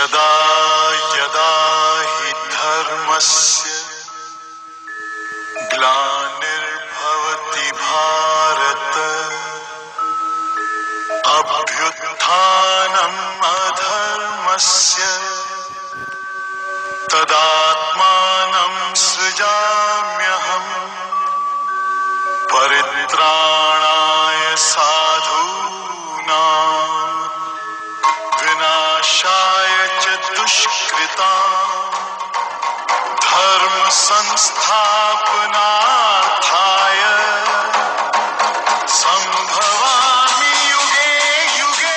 यदा यदा हि धर्मस्य संभवामि युगे युगे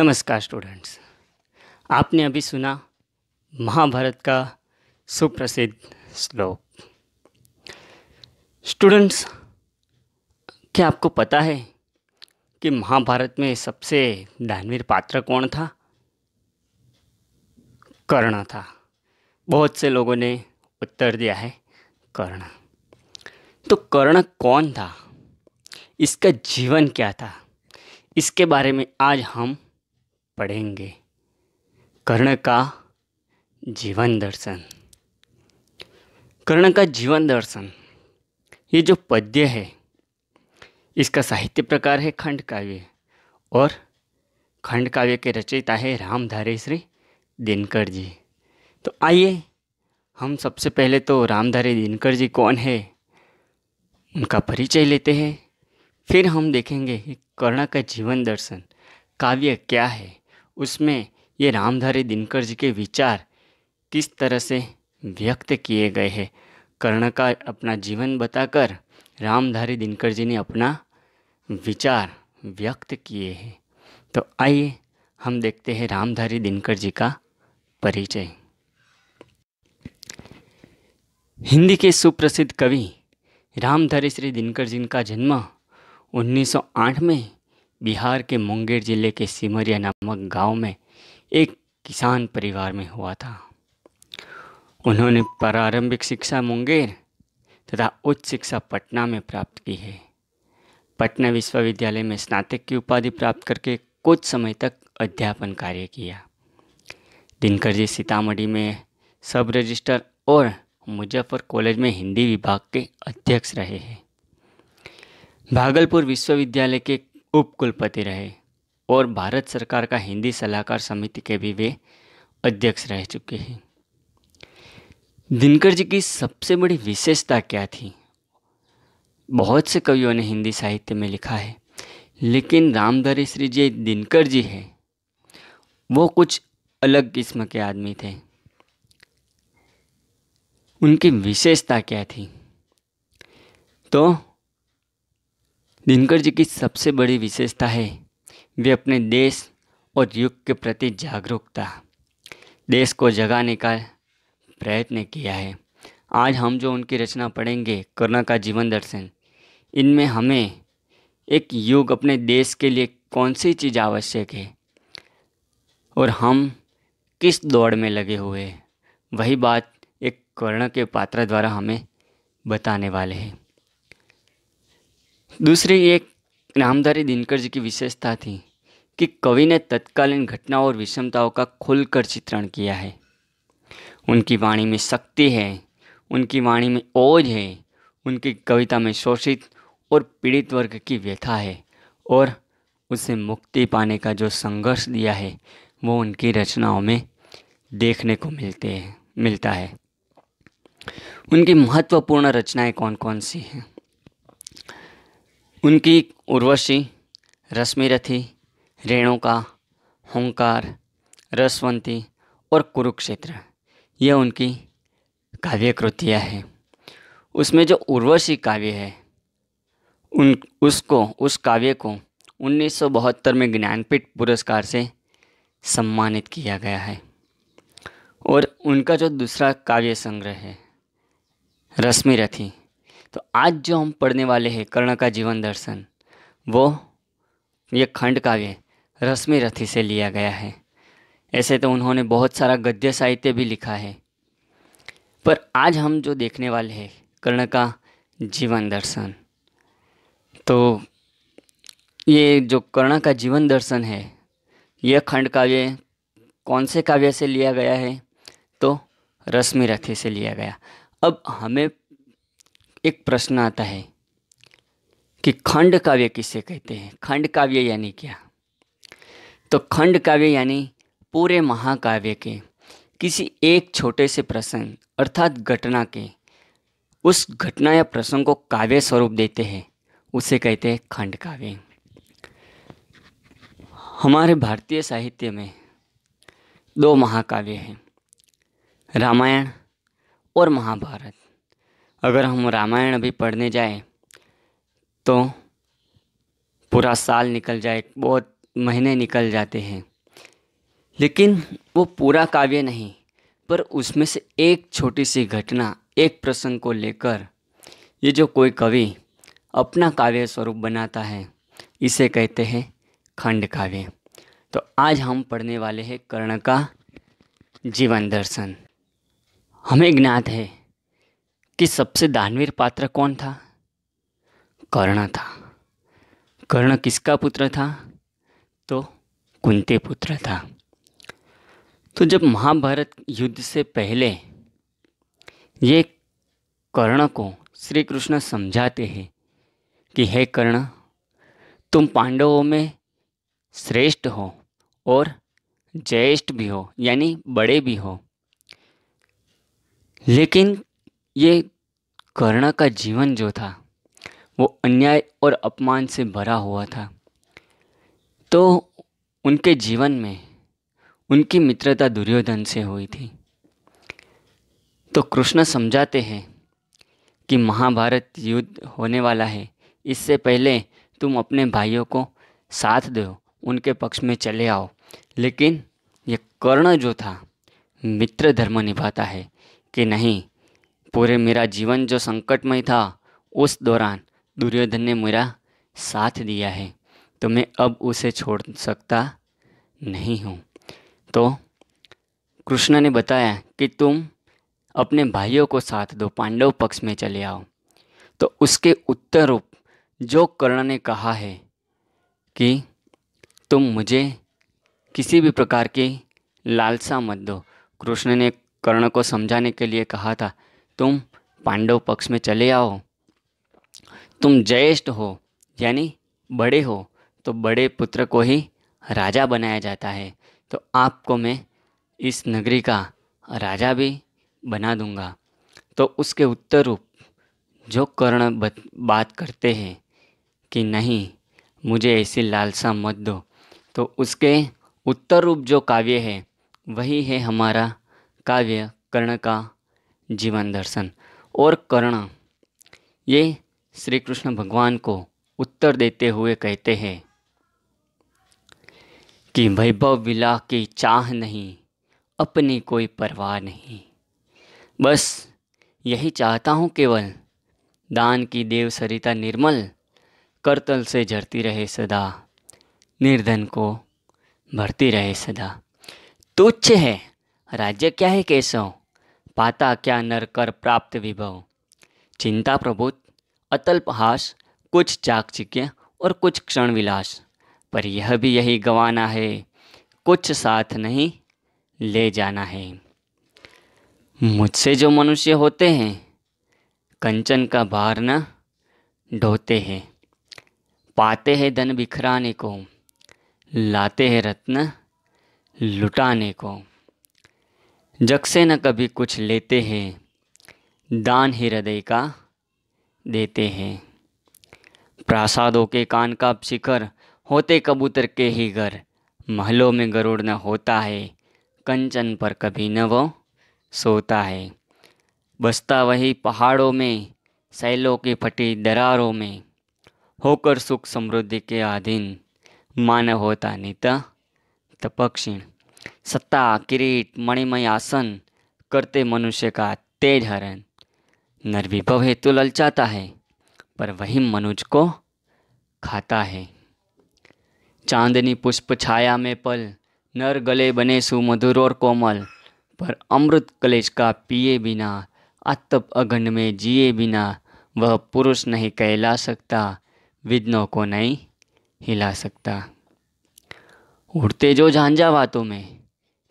नमस्कार स्टूडेंट्स आपने अभी सुना महाभारत का सुप्रसिद्ध श्लोक स्टूडेंट्स क्या आपको पता है कि महाभारत में सबसे दानवीर पात्र कौन था कर्ण था बहुत से लोगों ने उत्तर दिया है कर्ण तो कर्ण कौन था इसका जीवन क्या था इसके बारे में आज हम पढ़ेंगे कर्ण का जीवन दर्शन कर्ण का जीवन दर्शन ये जो पद्य है इसका साहित्य प्रकार है खंड काव्य और खंड काव्य के रचयिता है रामधारी श्री दिनकर जी तो आइए हम सबसे पहले तो रामधारी दिनकर जी कौन है उनका परिचय लेते हैं फिर हम देखेंगे कि कर्ण का जीवन दर्शन काव्य क्या है उसमें ये रामधारी दिनकर जी के विचार किस तरह से व्यक्त किए गए हैं कर्ण का अपना जीवन बताकर रामधारी दिनकर जी ने अपना विचार व्यक्त किए हैं तो आइए हम देखते हैं रामधारी दिनकर जी का परिचय हिंदी के सुप्रसिद्ध कवि रामधारी श्री दिनकर जिनका जन्म 1908 में बिहार के मुंगेर जिले के सिमरिया नामक गांव में एक किसान परिवार में हुआ था उन्होंने प्रारंभिक शिक्षा मुंगेर तथा उच्च शिक्षा पटना में प्राप्त की है पटना विश्वविद्यालय में स्नातक की उपाधि प्राप्त करके कुछ समय तक अध्यापन कार्य किया दिनकर जी सीतामढ़ी में सब रजिस्टर और मुजफ्फर कॉलेज में हिंदी विभाग के अध्यक्ष रहे हैं भागलपुर विश्वविद्यालय के उपकुलपति रहे और भारत सरकार का हिंदी सलाहकार समिति के भी वे अध्यक्ष रह चुके हैं दिनकर जी की सबसे बड़ी विशेषता क्या थी बहुत से कवियों ने हिंदी साहित्य में लिखा है लेकिन रामधरी श्री जी दिनकर जी हैं वो कुछ अलग किस्म के आदमी थे उनकी विशेषता क्या थी तो दिनकर जी की सबसे बड़ी विशेषता है वे अपने देश और युग के प्रति जागरूकता देश को जगाने का प्रयत्न किया है आज हम जो उनकी रचना पढ़ेंगे करुणा का जीवन दर्शन इनमें हमें एक युग अपने देश के लिए कौन सी चीज़ आवश्यक है और हम किस दौड़ में लगे हुए हैं वही बात एक कर्ण के पात्र द्वारा हमें बताने वाले हैं दूसरी एक नामधारी दिनकर जी की विशेषता थी कि कवि ने तत्कालीन घटनाओं और विषमताओं का खुलकर चित्रण किया है उनकी वाणी में शक्ति है उनकी वाणी में ओज है उनकी कविता में शोषित और पीड़ित वर्ग की व्यथा है और उसे मुक्ति पाने का जो संघर्ष दिया है वो उनकी रचनाओं में देखने को मिलते हैं मिलता है उनकी महत्वपूर्ण रचनाएं कौन कौन सी हैं उनकी उर्वशी रश्मिरथी रेणुका हंकार रसवंती और कुरुक्षेत्र ये उनकी काव्य कृतियाँ हैं उसमें जो उर्वशी काव्य है उन उसको उस काव्य को उन्नीस में ज्ञानपीठ पुरस्कार से सम्मानित किया गया है और उनका जो दूसरा काव्य संग्रह है रश्मि रथी तो आज जो हम पढ़ने वाले हैं कर्ण का जीवन दर्शन वो ये खंड काव्य रश्मि रथी से लिया गया है ऐसे तो उन्होंने बहुत सारा गद्य साहित्य भी लिखा है पर आज हम जो देखने वाले हैं कर्ण का जीवन दर्शन तो ये जो कर्ण का जीवन दर्शन है यह खंड काव्य कौन से काव्य से लिया गया है तो रश्मि रथी से लिया गया अब हमें एक प्रश्न आता है कि खंड काव्य किसे कहते हैं खंड काव्य यानी क्या तो खंड काव्य यानी पूरे महाकाव्य के किसी एक छोटे से प्रसंग अर्थात घटना के उस घटना या प्रसंग को काव्य स्वरूप देते हैं उसे कहते हैं खंड काव्य हमारे भारतीय साहित्य में दो महाकाव्य हैं रामायण और महाभारत अगर हम रामायण अभी पढ़ने जाएं तो पूरा साल निकल जाए बहुत महीने निकल जाते हैं लेकिन वो पूरा काव्य नहीं पर उसमें से एक छोटी सी घटना एक प्रसंग को लेकर ये जो कोई कवि अपना काव्य स्वरूप बनाता है इसे कहते हैं खंड काव्य तो आज हम पढ़ने वाले हैं कर्ण का जीवन दर्शन हमें ज्ञात है कि सबसे दानवीर पात्र कौन था कर्ण था कर्ण किसका पुत्र था तो कुंते पुत्र था तो जब महाभारत युद्ध से पहले ये कर्ण को श्री कृष्ण समझाते हैं कि हे कर्ण तुम पांडवों में श्रेष्ठ हो और ज्येष्ठ भी हो यानी बड़े भी हो लेकिन ये कर्ण का जीवन जो था वो अन्याय और अपमान से भरा हुआ था तो उनके जीवन में उनकी मित्रता दुर्योधन से हुई थी तो कृष्ण समझाते हैं कि महाभारत युद्ध होने वाला है इससे पहले तुम अपने भाइयों को साथ दो उनके पक्ष में चले आओ लेकिन ये कर्ण जो था मित्र धर्म निभाता है कि नहीं पूरे मेरा जीवन जो संकटमय था उस दौरान दुर्योधन ने मेरा साथ दिया है तो मैं अब उसे छोड़ सकता नहीं हूँ तो कृष्ण ने बताया कि तुम अपने भाइयों को साथ दो पांडव पक्ष में चले आओ तो उसके उत्तर रूप जो कर्ण ने कहा है कि तुम मुझे किसी भी प्रकार की लालसा मत दो कृष्ण ने कर्ण को समझाने के लिए कहा था तुम पांडव पक्ष में चले आओ तुम ज्येष्ठ हो यानी बड़े हो तो बड़े पुत्र को ही राजा बनाया जाता है तो आपको मैं इस नगरी का राजा भी बना दूंगा तो उसके उत्तर रूप जो कर्ण बात करते हैं कि नहीं मुझे ऐसी लालसा मत दो तो उसके उत्तर रूप जो काव्य है वही है हमारा काव्य कर्ण का जीवन दर्शन और कर्ण ये श्री कृष्ण भगवान को उत्तर देते हुए कहते हैं कि वैभव विला की चाह नहीं अपनी कोई परवाह नहीं बस यही चाहता हूँ केवल दान की देव सरिता निर्मल करतल से झरती रहे सदा निर्धन को भरती रहे सदा तुच्छ है राज्य क्या है केशव पाता क्या नर कर प्राप्त विभव चिंता प्रभुत अतल हास कुछ चाकचिक्य और कुछ क्षण विलास पर यह भी यही गंवाना है कुछ साथ नहीं ले जाना है मुझसे जो मनुष्य होते हैं कंचन का भार न ढोते हैं पाते हैं धन बिखराने को लाते हैं रत्न लुटाने को जग से न कभी कुछ लेते हैं दान ही हृदय का देते हैं प्रासादों के कान का शिखर होते कबूतर के ही घर महलों में गरुड़ न होता है कंचन पर कभी न वो सोता है बसता वही पहाड़ों में सैलों की फटी दरारों में होकर सुख समृद्धि के आधीन मानव होता नित तपक्षिण सत्ता किरीट मणिमय आसन करते मनुष्य का तेज हरण निर्विभव हेतु तो ललचाता है पर वही मनुज को खाता है चांदनी पुष्प छाया में पल नर गले बने सुमधुर और कोमल पर अमृत कलेश का पिए बिना अतप अगंड में जिए बिना वह पुरुष नहीं कहला सकता विद्नों को नहीं हिला सकता उड़ते जो झांझावातों में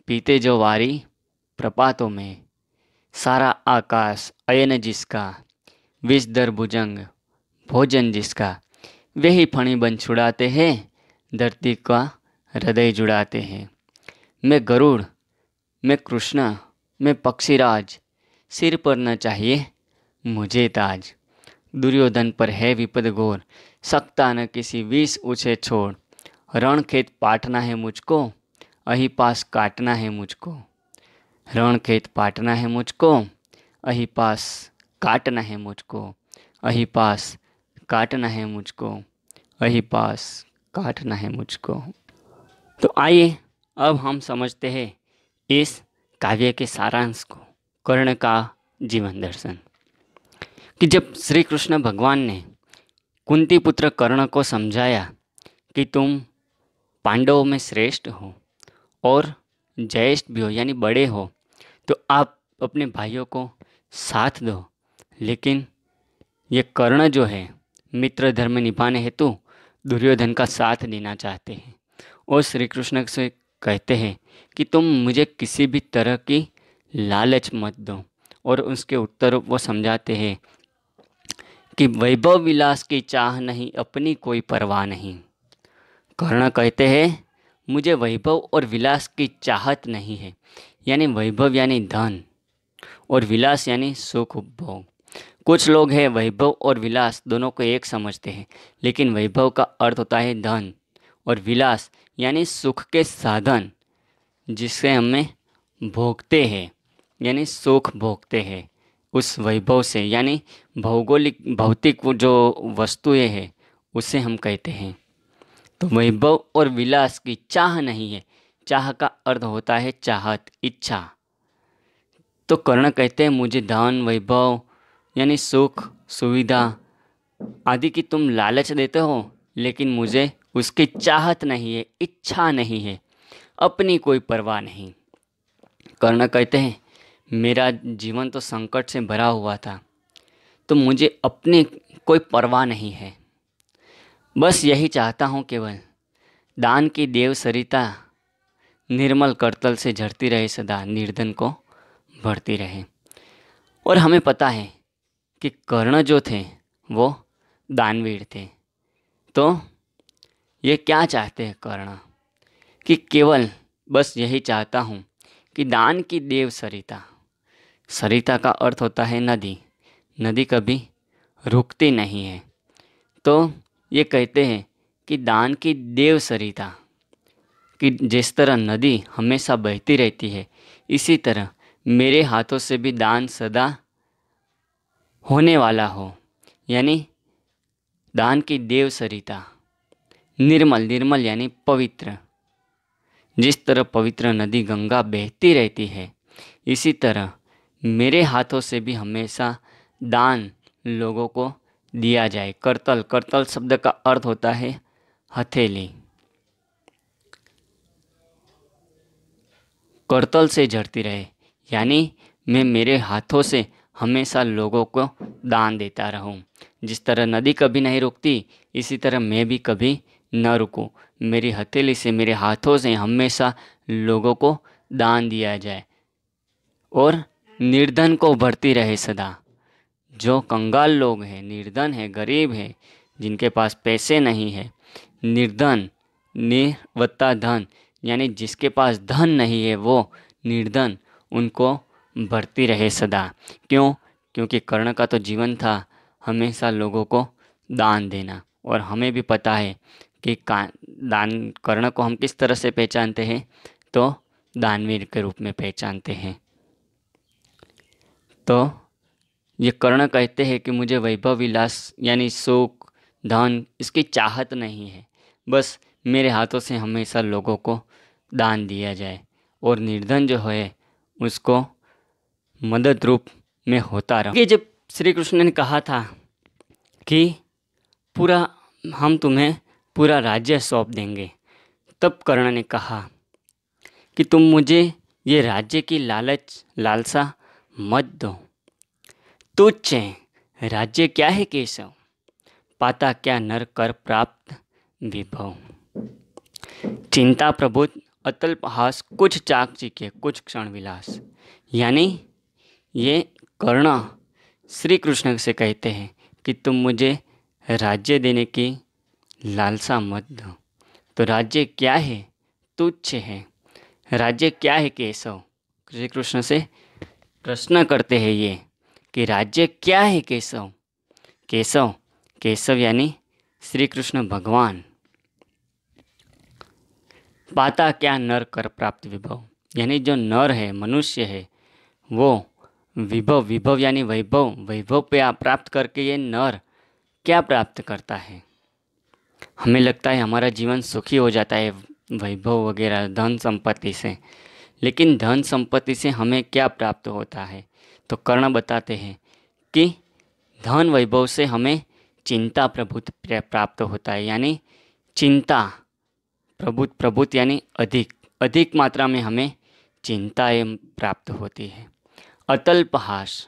पीते जो वारी प्रपातों में सारा आकाश अयन जिसका विष दर भुजंग भोजन जिसका वही फणी बन छुड़ाते हैं धरती का हृदय जुड़ाते हैं मैं गरुड़ मैं कृष्णा मैं पक्षीराज सिर पर न चाहिए मुझे ताज दुर्योधन पर है विपद घोर सकता न किसी विष उसे छोड़ रण खेत पाटना है मुझको अही पास काटना है मुझको रण खेत पाटना है मुझको अही पास काटना है मुझको अही पास काटना है मुझको अही पास काटना है मुझको तो आइए अब हम समझते हैं इस काव्य के सारांश को कर्ण का जीवन दर्शन कि जब श्री कृष्ण भगवान ने कुंती पुत्र कर्ण को समझाया कि तुम पांडवों में श्रेष्ठ हो और ज्येष्ठ भी हो यानी बड़े हो तो आप अपने भाइयों को साथ दो लेकिन ये कर्ण जो है मित्र धर्म निभाने हेतु दुर्योधन का साथ देना चाहते हैं और श्री कृष्ण से कहते हैं कि तुम मुझे किसी भी तरह की लालच मत दो और उसके उत्तर वो समझाते हैं कि वैभव विलास की चाह नहीं अपनी कोई परवाह नहीं कर्ण कहते हैं मुझे वैभव और विलास की चाहत नहीं है यानी वैभव यानी धन और विलास यानी सुख उपभोग कुछ लोग हैं वैभव और विलास दोनों को एक समझते हैं लेकिन वैभव का अर्थ होता है धन और विलास यानी सुख के साधन जिससे हमें भोगते हैं यानी सुख भोगते हैं उस वैभव से यानी भौगोलिक भौतिक जो वस्तुएं हैं उसे हम कहते हैं तो वैभव और विलास की चाह नहीं है चाह का अर्थ होता है चाहत इच्छा तो कर्ण कहते हैं मुझे धन वैभव यानी सुख सुविधा आदि की तुम लालच देते हो लेकिन मुझे उसकी चाहत नहीं है इच्छा नहीं है अपनी कोई परवाह नहीं कर्ण कहते हैं मेरा जीवन तो संकट से भरा हुआ था तो मुझे अपने कोई परवाह नहीं है बस यही चाहता हूँ केवल दान की देव सरिता निर्मल करतल से झड़ती रहे सदा निर्धन को भरती रहे और हमें पता है कि कर्ण जो थे वो दानवीर थे तो ये क्या चाहते हैं कर्ण कि केवल बस यही चाहता हूँ कि दान की देव सरिता सरिता का अर्थ होता है नदी नदी कभी रुकती नहीं है तो ये कहते हैं कि दान की देव सरिता कि जिस तरह नदी हमेशा बहती रहती है इसी तरह मेरे हाथों से भी दान सदा होने वाला हो यानी दान की देव सरिता निर्मल निर्मल यानी पवित्र जिस तरह पवित्र नदी गंगा बहती रहती है इसी तरह मेरे हाथों से भी हमेशा दान लोगों को दिया जाए करतल करतल शब्द का अर्थ होता है हथेली करतल से झड़ती रहे यानी मैं मेरे हाथों से हमेशा लोगों को दान देता रहूं जिस तरह नदी कभी नहीं रुकती इसी तरह मैं भी कभी न रुकूं मेरी हथेली से मेरे हाथों से हमेशा लोगों को दान दिया जाए और निर्धन को भरती रहे सदा जो कंगाल लोग हैं निर्धन है गरीब है जिनके पास पैसे नहीं है निर्धन निर्वत्ता धन यानी जिसके पास धन नहीं है वो निर्धन उनको भरती रहे सदा क्यों क्योंकि कर्ण का तो जीवन था हमेशा लोगों को दान देना और हमें भी पता है कि का दान कर्ण को हम किस तरह से पहचानते हैं तो दानवीर के रूप में पहचानते हैं तो ये कर्ण कहते हैं कि मुझे वैभव विलास यानी शोक धन इसकी चाहत नहीं है बस मेरे हाथों से हमेशा लोगों को दान दिया जाए और निर्धन जो है उसको मदद रूप में होता रहा ये जब श्री कृष्ण ने कहा था कि पूरा हम तुम्हें पूरा राज्य सौंप देंगे तब कर्ण ने कहा कि तुम मुझे ये राज्य की लालच लालसा मत दो है राज्य क्या है केशव पाता क्या नर कर प्राप्त विभव चिंता प्रबुद्ध अतल हास कुछ चिके कुछ क्षण विलास यानी ये कर्ण श्री कृष्ण से कहते हैं कि तुम मुझे राज्य देने की लालसा मत दो तो राज्य क्या है तुच्छ है राज्य क्या है केशव श्री कृष्ण से प्रश्न करते हैं ये कि राज्य क्या है केशव केशव केशव यानी श्री कृष्ण भगवान पाता क्या नर कर प्राप्त विभव यानी जो नर है मनुष्य है वो विभव विभव यानी वैभव वैभव पे प्राप्त करके ये नर क्या प्राप्त करता है हमें लगता है हमारा जीवन सुखी हो जाता है वैभव वगैरह धन संपत्ति से लेकिन धन संपत्ति से हमें क्या प्राप्त होता है तो कर्ण बताते हैं कि धन वैभव से हमें चिंता प्रभु प्राप्त होता है यानी चिंता प्रभुत प्रभुत यानी अधिक अधिक मात्रा में हमें चिंताएं प्राप्त होती है अतल्पहास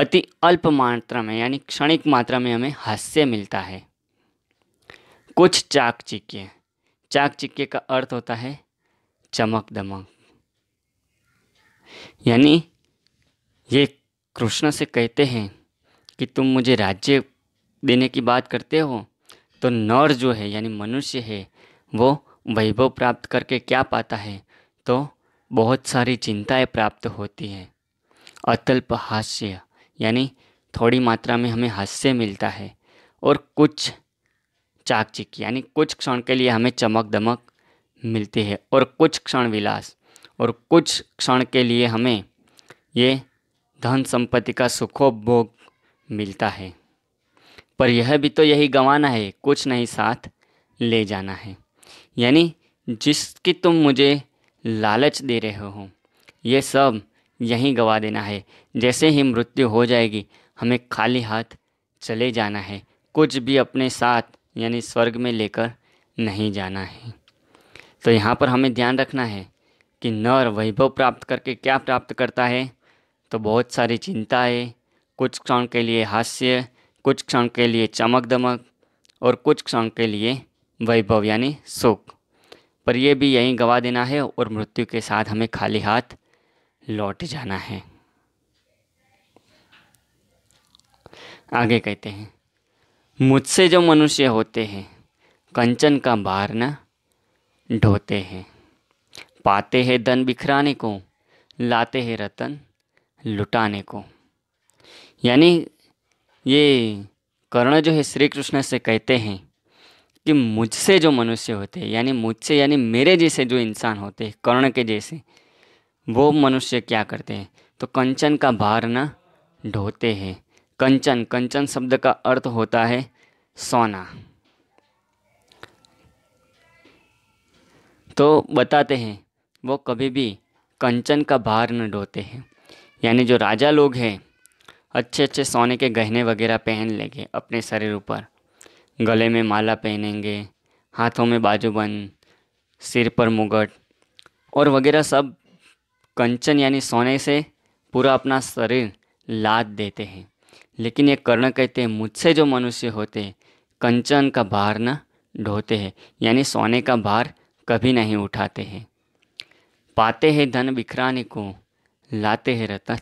अति अल्प मात्रा में यानी क्षणिक मात्रा में हमें हास्य मिलता है कुछ चाक चिक्य चाक का अर्थ होता है चमक दमक यानी ये कृष्ण से कहते हैं कि तुम मुझे राज्य देने की बात करते हो तो नर जो है यानी मनुष्य है वो वैभव प्राप्त करके क्या पाता है तो बहुत सारी चिंताएं प्राप्त होती हैं अतल्प हास्य यानी थोड़ी मात्रा में हमें हास्य मिलता है और कुछ चाकचिक यानी कुछ क्षण के लिए हमें चमक दमक मिलती है और कुछ क्षण विलास और कुछ क्षण के लिए हमें ये धन संपत्ति का सुखोपभोग मिलता है पर यह भी तो यही गंवाना है कुछ नहीं साथ ले जाना है यानी जिसकी तुम मुझे लालच दे रहे हो ये सब यहीं गवा देना है जैसे ही मृत्यु हो जाएगी हमें खाली हाथ चले जाना है कुछ भी अपने साथ यानी स्वर्ग में लेकर नहीं जाना है तो यहाँ पर हमें ध्यान रखना है कि नर वैभव प्राप्त करके क्या प्राप्त करता है तो बहुत सारी चिंताएं कुछ क्षण के लिए हास्य कुछ क्षण के लिए चमक दमक और कुछ क्षण के लिए वैभव यानी सुख पर यह भी यहीं गवा देना है और मृत्यु के साथ हमें खाली हाथ लौट जाना है आगे कहते हैं मुझसे जो मनुष्य होते हैं कंचन का बार न ढोते हैं पाते हैं धन बिखराने को लाते हैं रतन लुटाने को यानी ये कर्ण जो है श्री कृष्ण से कहते हैं कि मुझसे जो मनुष्य होते हैं यानी मुझसे यानी मेरे जैसे जो इंसान होते हैं कर्ण के जैसे वो मनुष्य क्या करते हैं तो कंचन का भार ना ढोते हैं कंचन कंचन शब्द का अर्थ होता है सोना तो बताते हैं वो कभी भी कंचन का भार न ढोते हैं यानी जो राजा लोग हैं अच्छे अच्छे सोने के गहने वगैरह पहन लेंगे अपने शरीर ऊपर गले में माला पहनेंगे हाथों में बाजूबंद सिर पर मुगट और वगैरह सब कंचन यानी सोने से पूरा अपना शरीर लाद देते हैं लेकिन ये कर्ण कहते हैं मुझसे जो मनुष्य होते कंचन का भार न ढोते हैं यानी सोने का भार कभी नहीं उठाते हैं पाते हैं धन बिखराने को लाते हैं रतन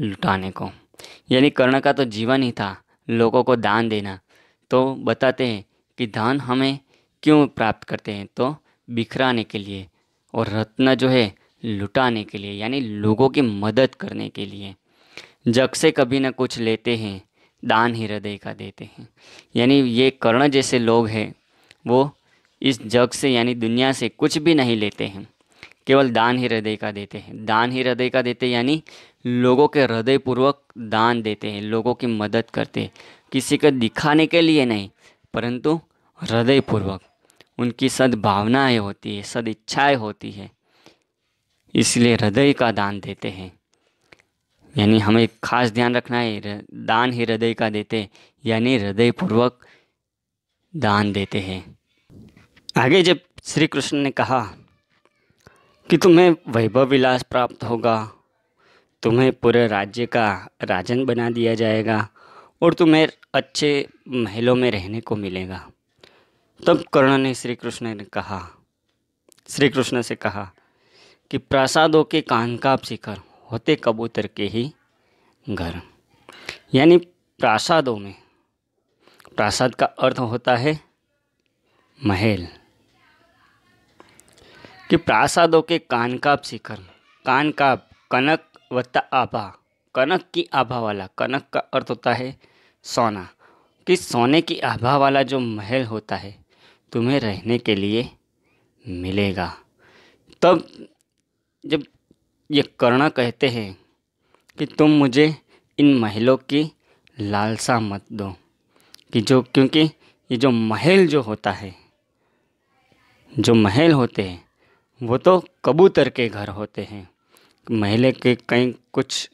लुटाने को यानी कर्ण का तो जीवन ही था लोगों को दान देना तो बताते हैं कि दान हमें क्यों प्राप्त करते हैं तो बिखराने के लिए और रत्न जो है लुटाने के लिए यानी लोगों की मदद करने के लिए जग से कभी ना कुछ लेते हैं दान ही हृदय का देते हैं यानी ये कर्ण जैसे लोग हैं वो इस जग से यानी दुनिया से कुछ भी नहीं लेते हैं केवल दान ही हृदय का देते हैं दान ही हृदय का देते यानी लोगों के हृदय पूर्वक दान देते हैं लोगों की मदद करते किसी को दिखाने के लिए नहीं परंतु हृदय पूर्वक उनकी सद्भावनाएँ होती है सद इच्छाएँ होती है इसलिए हृदय का दान देते हैं यानी हमें खास ध्यान रखना है दान ही हृदय का देते यानी हृदय पूर्वक दान देते हैं आगे जब श्री कृष्ण ने कहा कि तुम्हें वैभव विलास प्राप्त होगा तुम्हें पूरे राज्य का राजन बना दिया जाएगा और तुम्हें अच्छे महलों में रहने को मिलेगा तब कर्ण ने श्री कृष्ण ने कहा श्री कृष्ण से कहा कि प्रासादों के कान का शिखर होते कबूतर के ही घर यानी प्रासादों में प्रासाद का अर्थ होता है महल कि प्रासादों के कानकाप शिखर में कानकाप कनक वत्ता आभा कनक की आभा वाला कनक का अर्थ होता है सोना कि सोने की आभा वाला जो महल होता है तुम्हें रहने के लिए मिलेगा तब जब ये कर्ण कहते हैं कि तुम मुझे इन महलों की लालसा मत दो कि जो क्योंकि ये जो महल जो होता है जो महल होते हैं वो तो कबूतर के घर होते हैं महले के कई कुछ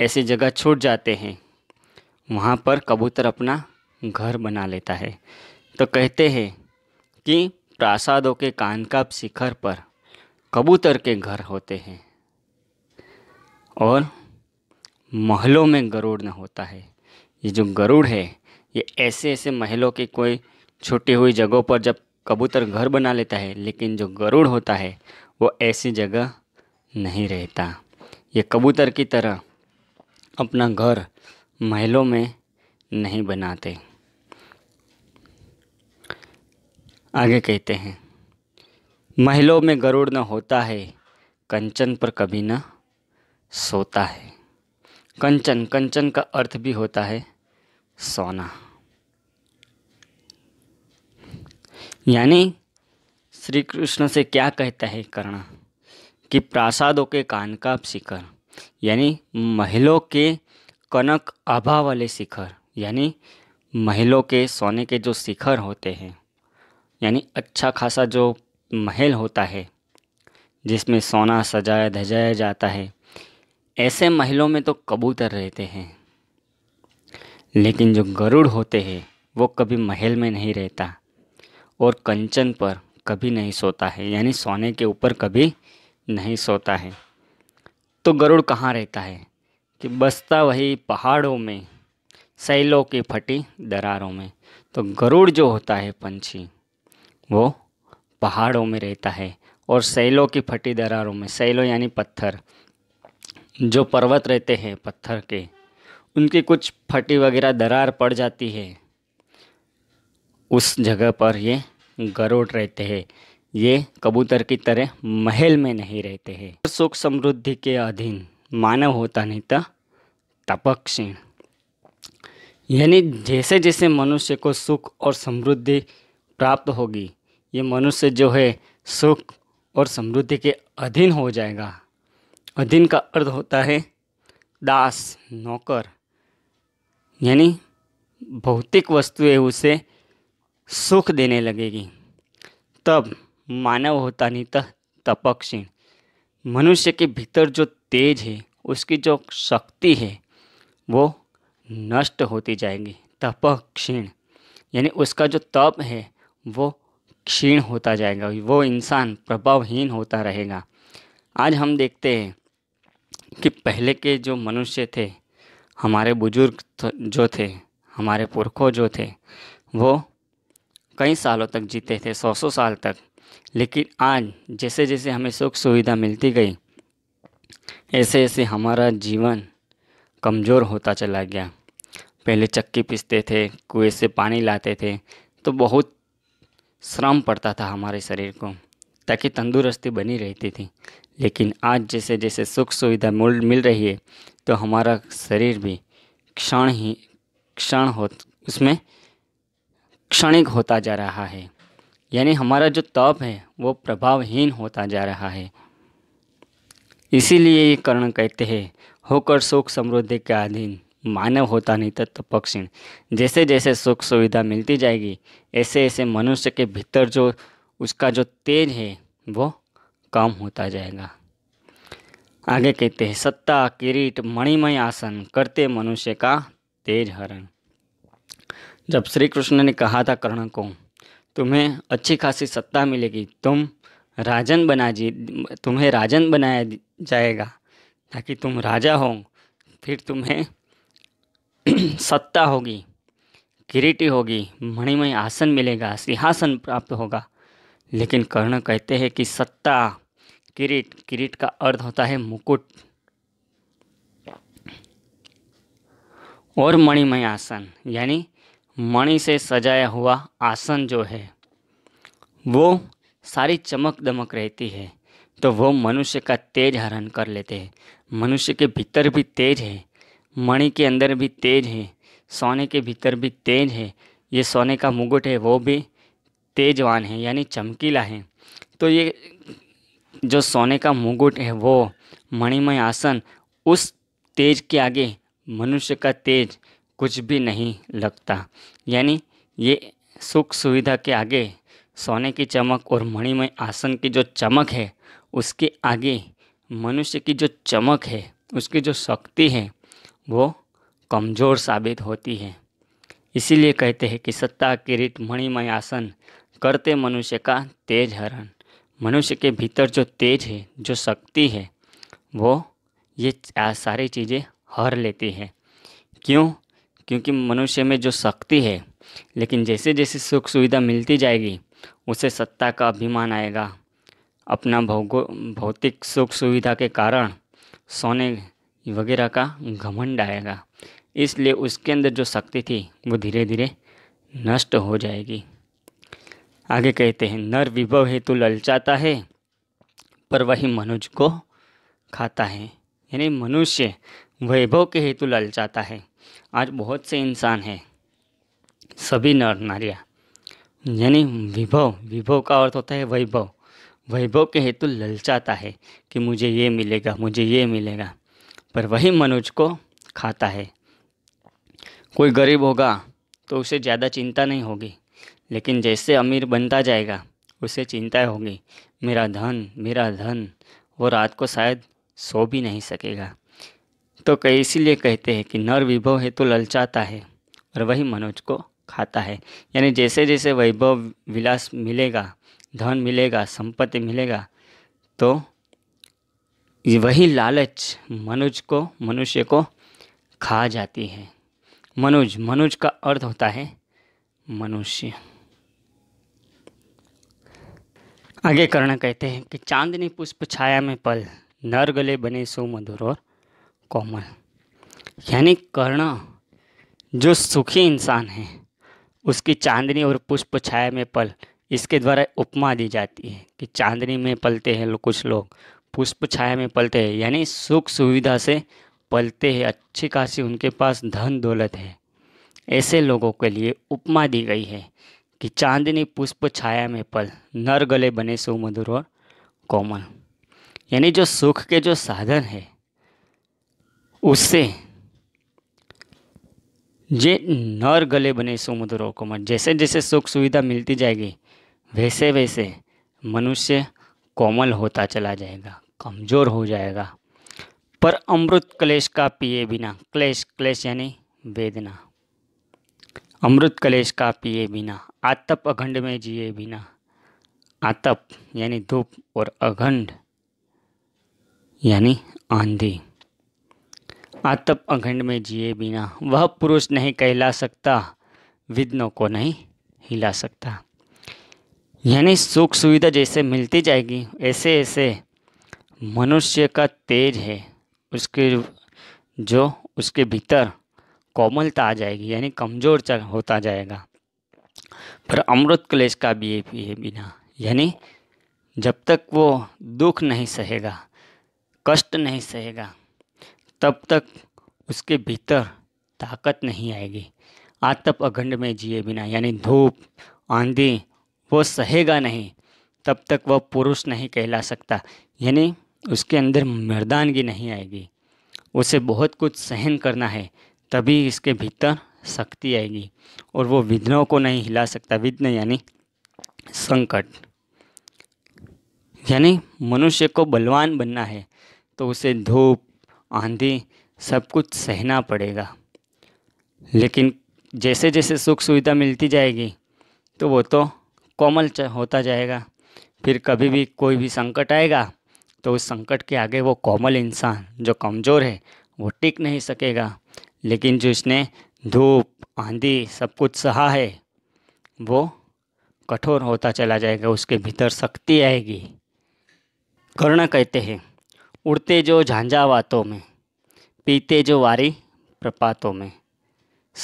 ऐसी जगह छूट जाते हैं वहाँ पर कबूतर अपना घर बना लेता है तो कहते हैं कि प्रासादों के कानकाप शिखर पर कबूतर के घर होते हैं और महलों में गरुड़ न होता है ये जो गरुड़ है ये ऐसे ऐसे महलों के कोई छुटी हुई जगहों पर जब कबूतर घर बना लेता है लेकिन जो गरुड़ होता है वो ऐसी जगह नहीं रहता ये कबूतर की तरह अपना घर महलों में नहीं बनाते आगे कहते हैं महलों में गरुड़ न होता है कंचन पर कभी न सोता है कंचन कंचन का अर्थ भी होता है सोना यानी श्री कृष्ण से क्या कहता है कर्ण कि प्रासादों के कान का शिखर यानी महलों के कनक आभा वाले शिखर यानी महलों के सोने के जो शिखर होते हैं यानी अच्छा खासा जो महल होता है जिसमें सोना सजाया धजाया जाता है ऐसे महलों में तो कबूतर रहते हैं लेकिन जो गरुड़ होते हैं वो कभी महल में नहीं रहता और कंचन पर कभी नहीं सोता है यानी सोने के ऊपर कभी नहीं सोता है तो गरुड़ कहाँ रहता है कि बसता वही पहाड़ों में सैलों की फटी दरारों में तो गरुड़ जो होता है पंछी वो पहाड़ों में रहता है और सैलों की फटी दरारों में सैलों यानी पत्थर जो पर्वत रहते हैं पत्थर के उनकी कुछ फटी वगैरह दरार पड़ जाती है उस जगह पर ये गरुड़ रहते हैं ये कबूतर की तरह महल में नहीं रहते हैं सुख समृद्धि के अधीन मानव होता नहीं था तपक क्षीण यानी जैसे जैसे मनुष्य को सुख और समृद्धि प्राप्त होगी ये मनुष्य जो है सुख और समृद्धि के अधीन हो जाएगा अधीन का अर्थ होता है दास नौकर यानी भौतिक वस्तुएं उसे सुख देने लगेगी तब मानव होता नितः तो तपक्षीण मनुष्य के भीतर जो तेज है उसकी जो शक्ति है वो नष्ट होती जाएगी तप क्षीण यानी उसका जो तप है वो क्षीण होता जाएगा वो इंसान प्रभावहीन होता रहेगा आज हम देखते हैं कि पहले के जो मनुष्य थे हमारे बुजुर्ग जो थे हमारे पुरखों जो थे वो कई सालों तक जीते थे सौ सौ साल तक लेकिन आज जैसे जैसे हमें सुख सुविधा मिलती गई ऐसे ऐसे हमारा जीवन कमज़ोर होता चला गया पहले चक्की पीसते थे कुएँ से पानी लाते थे तो बहुत श्रम पड़ता था हमारे शरीर को ताकि तंदुरुस्ती बनी रहती थी लेकिन आज जैसे जैसे सुख सुविधा मूल मिल रही है तो हमारा शरीर भी क्षण ही क्षण हो उसमें क्षणिक होता जा रहा है यानी हमारा जो तप है वो प्रभावहीन होता जा रहा है इसीलिए ये कर्ण कहते हैं होकर सुख समृद्धि के अधीन मानव होता नहीं तत्वपक्षीण जैसे जैसे सुख सुविधा मिलती जाएगी ऐसे ऐसे मनुष्य के भीतर जो उसका जो तेज है वो कम होता जाएगा आगे कहते हैं सत्ता किरीट मणिमय आसन करते मनुष्य का तेज हरण जब श्री कृष्ण ने कहा था कर्ण को तुम्हें अच्छी खासी सत्ता मिलेगी तुम राजन बना जी तुम्हें राजन बनाया जाएगा ताकि तुम राजा हो फिर तुम्हें सत्ता होगी किरीटी होगी मणिमय आसन मिलेगा सिंहासन प्राप्त होगा लेकिन कर्ण कहते हैं कि सत्ता किरीट किरीट का अर्थ होता है मुकुट और मणिमय आसन यानी मणि से सजाया हुआ आसन जो है वो सारी चमक दमक रहती है तो वो मनुष्य का तेज हरण कर लेते हैं मनुष्य के भीतर भी तेज है मणि के अंदर भी तेज है सोने के भीतर भी तेज है ये सोने का मुगुट है वो भी तेजवान है यानी चमकीला है तो ये जो सोने का मुगुट है वो मणिमय आसन उस तेज के आगे मनुष्य का तेज कुछ भी नहीं लगता यानी ये सुख सुविधा के आगे सोने की चमक और मणिमय आसन की जो चमक है उसके आगे मनुष्य की जो चमक है उसकी जो शक्ति है वो कमज़ोर साबित होती है इसीलिए कहते हैं कि सत्ता किरित मणिमय आसन करते मनुष्य का तेज हरण मनुष्य के भीतर जो तेज है जो शक्ति है वो ये सारी चीज़ें हर लेती है क्यों क्योंकि मनुष्य में जो शक्ति है लेकिन जैसे जैसे सुख सुविधा मिलती जाएगी उसे सत्ता का अभिमान आएगा अपना भौगो भौतिक सुख सुविधा के कारण सोने वगैरह का घमंड आएगा इसलिए उसके अंदर जो शक्ति थी वो धीरे धीरे नष्ट हो जाएगी आगे कहते हैं नर विभव हेतु ललचाता है पर वही मनुष्य को खाता है यानी मनुष्य वैभव के हेतु ललचाता है आज बहुत से इंसान हैं सभी नर नारिया यानी विभव विभव का अर्थ होता है वैभव वैभव के हेतु ललचाता है कि मुझे ये मिलेगा मुझे ये मिलेगा पर वही मनुज को खाता है कोई गरीब होगा तो उसे ज़्यादा चिंता नहीं होगी लेकिन जैसे अमीर बनता जाएगा उसे चिंता होगी मेरा धन मेरा धन वो रात को शायद सो भी नहीं सकेगा तो कह इसीलिए कहते हैं कि नर विभव है तो ललचाता है और वही मनोज को खाता है यानी जैसे जैसे वैभव विलास मिलेगा धन मिलेगा संपत्ति मिलेगा तो वही लालच मनुज को मनुष्य को खा जाती है मनुज मनुज का अर्थ होता है मनुष्य आगे करना कहते हैं कि चांदनी पुष्प छाया में पल नर गले बने सो मधुर और कोमल यानी कर्ण जो सुखी इंसान है उसकी चांदनी और पुष्प छाया में पल इसके द्वारा उपमा दी जाती है कि चांदनी में पलते हैं कुछ लोग पुष्प छाया में पलते हैं यानी सुख सुविधा से पलते हैं अच्छी खासी उनके पास धन दौलत है ऐसे लोगों के लिए उपमा दी गई है कि चांदनी पुष्प छाया में पल नर गले बने सुमधुर और कोमल यानी जो सुख के जो साधन है उससे जे नर गले बने समुद्रों को मत जैसे जैसे सुख सुविधा मिलती जाएगी वैसे वैसे मनुष्य कोमल होता चला जाएगा कमज़ोर हो जाएगा पर अमृत क्लेश का पिए बिना क्लेश क्लेश यानी वेदना अमृत क्लेश का पिए बिना आतप अखंड में जिए बिना आतप यानी धूप और अखंड यानी आंधी आतप अखंड में जिए बिना वह पुरुष नहीं कहला सकता विद्नों को नहीं हिला सकता यानी सुख सुविधा जैसे मिलती जाएगी ऐसे ऐसे मनुष्य का तेज है उसके जो उसके भीतर कोमलता आ जाएगी यानी कमज़ोर चल होता जाएगा पर अमृत कलेश का भी है बिना यानी जब तक वो दुख नहीं सहेगा कष्ट नहीं सहेगा तब तक उसके भीतर ताकत नहीं आएगी आतप अखंड में जिए बिना यानी धूप आंधी वो सहेगा नहीं तब तक वह पुरुष नहीं कहला सकता यानी उसके अंदर मर्दानगी नहीं आएगी उसे बहुत कुछ सहन करना है तभी इसके भीतर शक्ति आएगी और वो विघ्नों को नहीं हिला सकता विघ्न यानी संकट यानी मनुष्य को बलवान बनना है तो उसे धूप आंधी सब कुछ सहना पड़ेगा लेकिन जैसे जैसे सुख सुविधा मिलती जाएगी तो वो तो कोमल होता जाएगा फिर कभी भी कोई भी संकट आएगा तो उस संकट के आगे वो कोमल इंसान जो कमज़ोर है वो टिक नहीं सकेगा लेकिन जो इसने धूप आंधी सब कुछ सहा है वो कठोर होता चला जाएगा उसके भीतर शक्ति आएगी करुणा कहते हैं उड़ते जो झांझावातों में पीते जो वारी प्रपातों में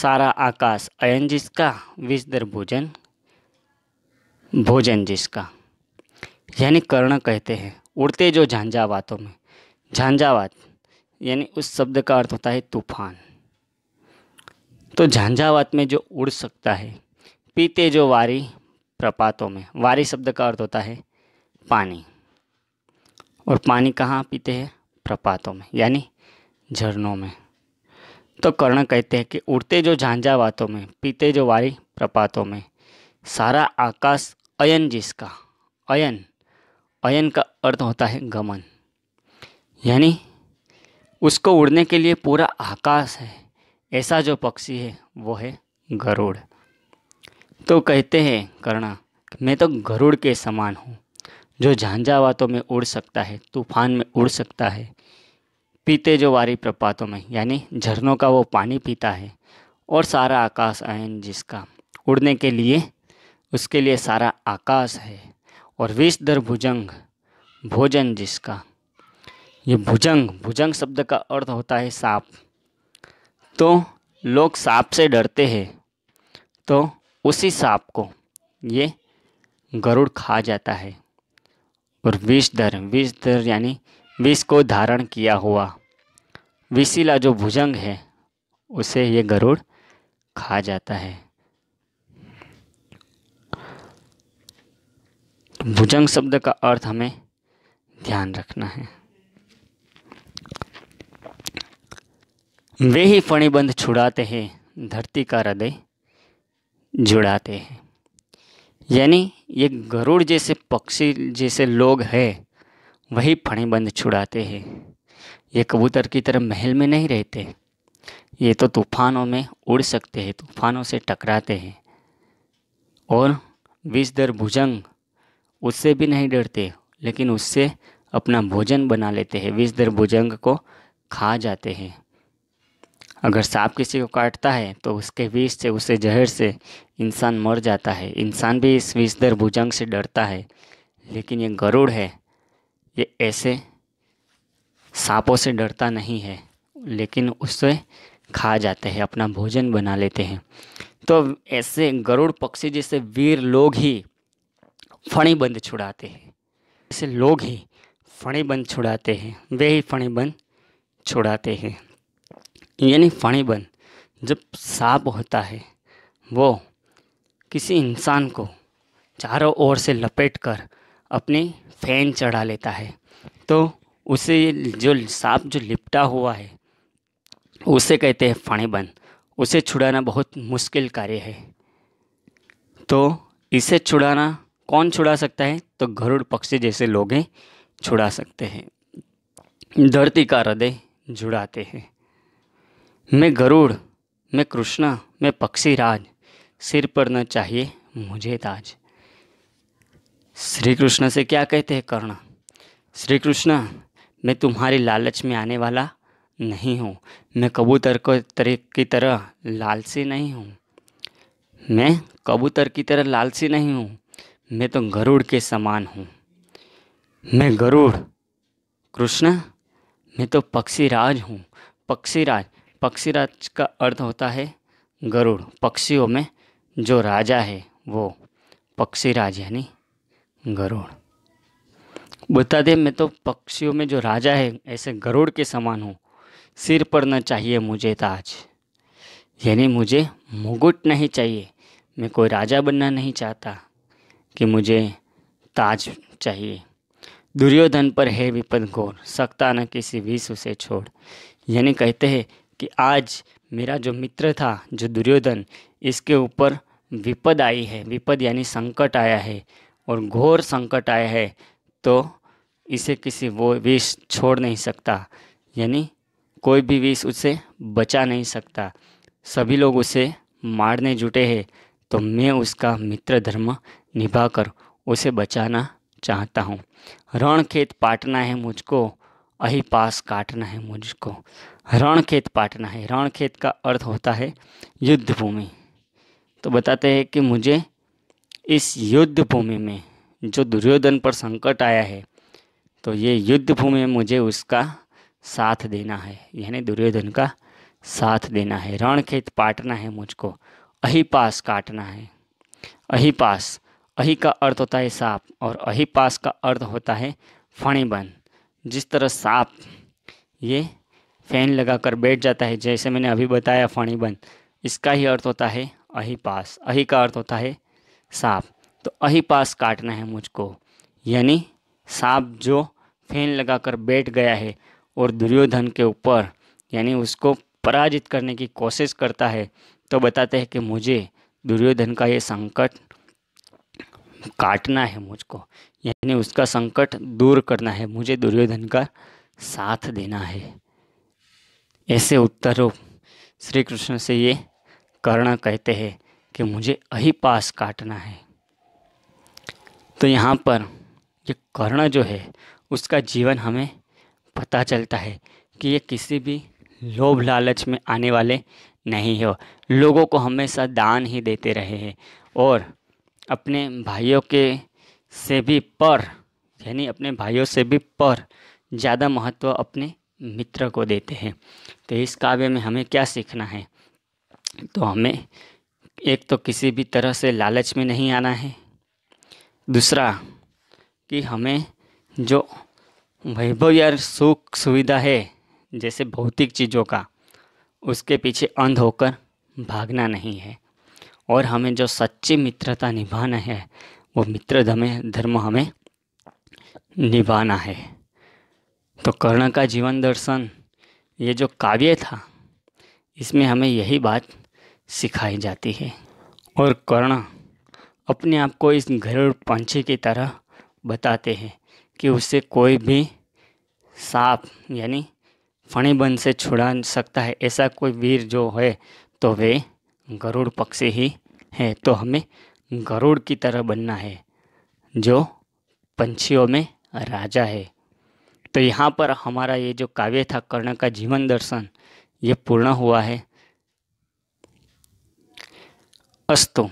सारा आकाश अयन जिसका विषदर भोजन भोजन जिसका यानी कर्ण कहते हैं उड़ते जो झांझावातों में झांझावात यानी उस शब्द का अर्थ होता है तूफान तो झांझावात में जो उड़ सकता है पीते जो वारी प्रपातों में वारी शब्द का अर्थ होता है पानी और पानी कहाँ पीते हैं प्रपातों में यानी झरनों में तो कर्ण कहते हैं कि उड़ते जो झांझावातों में पीते जो वारी प्रपातों में सारा आकाश अयन जिसका अयन अयन का अर्थ होता है गमन यानी उसको उड़ने के लिए पूरा आकाश है ऐसा जो पक्षी है वो है गरुड़ तो कहते हैं कर्णा मैं तो गरुड़ के समान हूँ जो झांझावातों में उड़ सकता है तूफान में उड़ सकता है पीते जो वारी प्रपातों में यानी झरनों का वो पानी पीता है और सारा आकाश आयन जिसका उड़ने के लिए उसके लिए सारा आकाश है और विषधर भुजंग भोजन जिसका ये भुजंग भुजंग शब्द का अर्थ होता है सांप तो लोग सांप से डरते हैं तो उसी सांप को ये गरुड़ खा जाता है और विषधर विषधर यानी विष को धारण किया हुआ विशिला जो भुजंग है उसे ये गरुड़ खा जाता है भुजंग शब्द का अर्थ हमें ध्यान रखना है वे ही फणिबंध छुड़ाते हैं धरती का हृदय जुड़ाते हैं यानी ये गरुड़ जैसे पक्षी जैसे लोग हैं वही फणीबंद छुड़ाते हैं ये कबूतर की तरह महल में नहीं रहते ये तो तूफानों में उड़ सकते हैं तूफानों से टकराते हैं और बीस दर भुजंग उससे भी नहीं डरते लेकिन उससे अपना भोजन बना लेते हैं बीस दर भुजंग को खा जाते हैं अगर सांप किसी को काटता है तो उसके विष से उसे जहर से इंसान मर जाता है इंसान भी इस विषधर भुजंग से डरता है लेकिन ये गरुड़ है ये ऐसे सांपों से डरता नहीं है लेकिन उससे खा जाते हैं अपना भोजन बना लेते हैं तो ऐसे गरुड़ पक्षी जैसे वीर लोग ही बंद छुड़ाते हैं ऐसे लोग ही बंद छुड़ाते हैं वे ही बंद छुड़ाते हैं यानी बंद जब सांप होता है वो किसी इंसान को चारों ओर से लपेट कर अपने फैन चढ़ा लेता है तो उसे जो सांप जो लिपटा हुआ है उसे कहते हैं फणेबन उसे छुड़ाना बहुत मुश्किल कार्य है तो इसे छुड़ाना कौन छुड़ा सकता है तो गरुड़ पक्षी जैसे लोग हैं छुड़ा सकते हैं धरती का हृदय जुड़ाते हैं मैं गरुड़ मैं कृष्णा मैं पक्षी राज सिर पर न चाहिए मुझे ताज श्री कृष्ण से क्या कहते हैं कर्ण श्री कृष्ण मैं तुम्हारी लालच में आने वाला नहीं हूँ मैं कबूतर को तरह की तरह लालसी नहीं हूँ मैं कबूतर की तरह लालसी नहीं हूँ मैं तो गरुड़ के समान हूँ मैं गरुड़ कृष्ण मैं तो पक्षीराज हूँ पक्षीराज पक्षीराज का अर्थ होता है गरुड़ पक्षियों में जो राजा है वो पक्षी राज यानी गरुड़ बता दें मैं तो पक्षियों में जो राजा है ऐसे गरुड़ के समान हूँ सिर पर न चाहिए मुझे ताज यानी मुझे मुगुट नहीं चाहिए मैं कोई राजा बनना नहीं चाहता कि मुझे ताज चाहिए दुर्योधन पर है विपद घोर सकता न किसी विष उसे छोड़ यानी कहते हैं कि आज मेरा जो मित्र था जो दुर्योधन इसके ऊपर विपद आई है विपद यानी संकट आया है और घोर संकट आया है तो इसे किसी वो विष छोड़ नहीं सकता यानी कोई भी विष उसे बचा नहीं सकता सभी लोग उसे मारने जुटे हैं तो मैं उसका मित्र धर्म निभाकर उसे बचाना चाहता हूँ रण खेत पाटना है मुझको अही पास काटना है मुझको रण खेत पाटना है रण खेत का अर्थ होता है युद्ध भूमि तो बताते हैं कि मुझे इस युद्ध भूमि में जो दुर्योधन पर संकट आया है तो ये युद्ध भूमि में मुझे उसका साथ देना है यानी दुर्योधन का साथ देना है रणखेत पाटना है मुझको अही पास काटना है अही पास अही का अर्थ होता है सांप और अही पास का अर्थ होता है फणीबन जिस तरह सांप ये फैन लगाकर बैठ जाता है जैसे मैंने अभी बताया फणीबन इसका ही अर्थ होता है अहिपास अहि का अर्थ होता है सांप तो अहिपास काटना है मुझको यानी सांप जो फैन लगाकर बैठ गया है और दुर्योधन के ऊपर यानी उसको पराजित करने की कोशिश करता है तो बताते हैं कि मुझे दुर्योधन का ये संकट काटना है मुझको यानी उसका संकट दूर करना है मुझे दुर्योधन का साथ देना है ऐसे उत्तरों श्री कृष्ण से ये कर्ण कहते हैं कि मुझे अही पास काटना है तो यहाँ पर ये कर्ण जो है उसका जीवन हमें पता चलता है कि ये किसी भी लोभ लालच में आने वाले नहीं हो लोगों को हमेशा दान ही देते रहे हैं और अपने भाइयों के से भी पर यानी अपने भाइयों से भी पर ज़्यादा महत्व अपने मित्र को देते हैं तो इस काव्य में हमें क्या सीखना है तो हमें एक तो किसी भी तरह से लालच में नहीं आना है दूसरा कि हमें जो वैभव या सुख सुविधा है जैसे भौतिक चीज़ों का उसके पीछे अंध होकर भागना नहीं है और हमें जो सच्ची मित्रता निभाना है वो मित्र धर्म हमें निभाना है तो कर्ण का जीवन दर्शन ये जो काव्य था इसमें हमें यही बात सिखाई जाती है और कर्ण अपने आप को इस घरेलू पंछी की तरह बताते हैं कि उसे कोई भी सांप यानी फणीबन से छुड़ा सकता है ऐसा कोई वीर जो है तो वे गरुड़ पक्षी ही है तो हमें गरुड़ की तरह बनना है जो पंछियों में राजा है तो यहाँ पर हमारा ये जो काव्य था कर्ण का जीवन दर्शन ये पूर्ण हुआ है અસ્તુ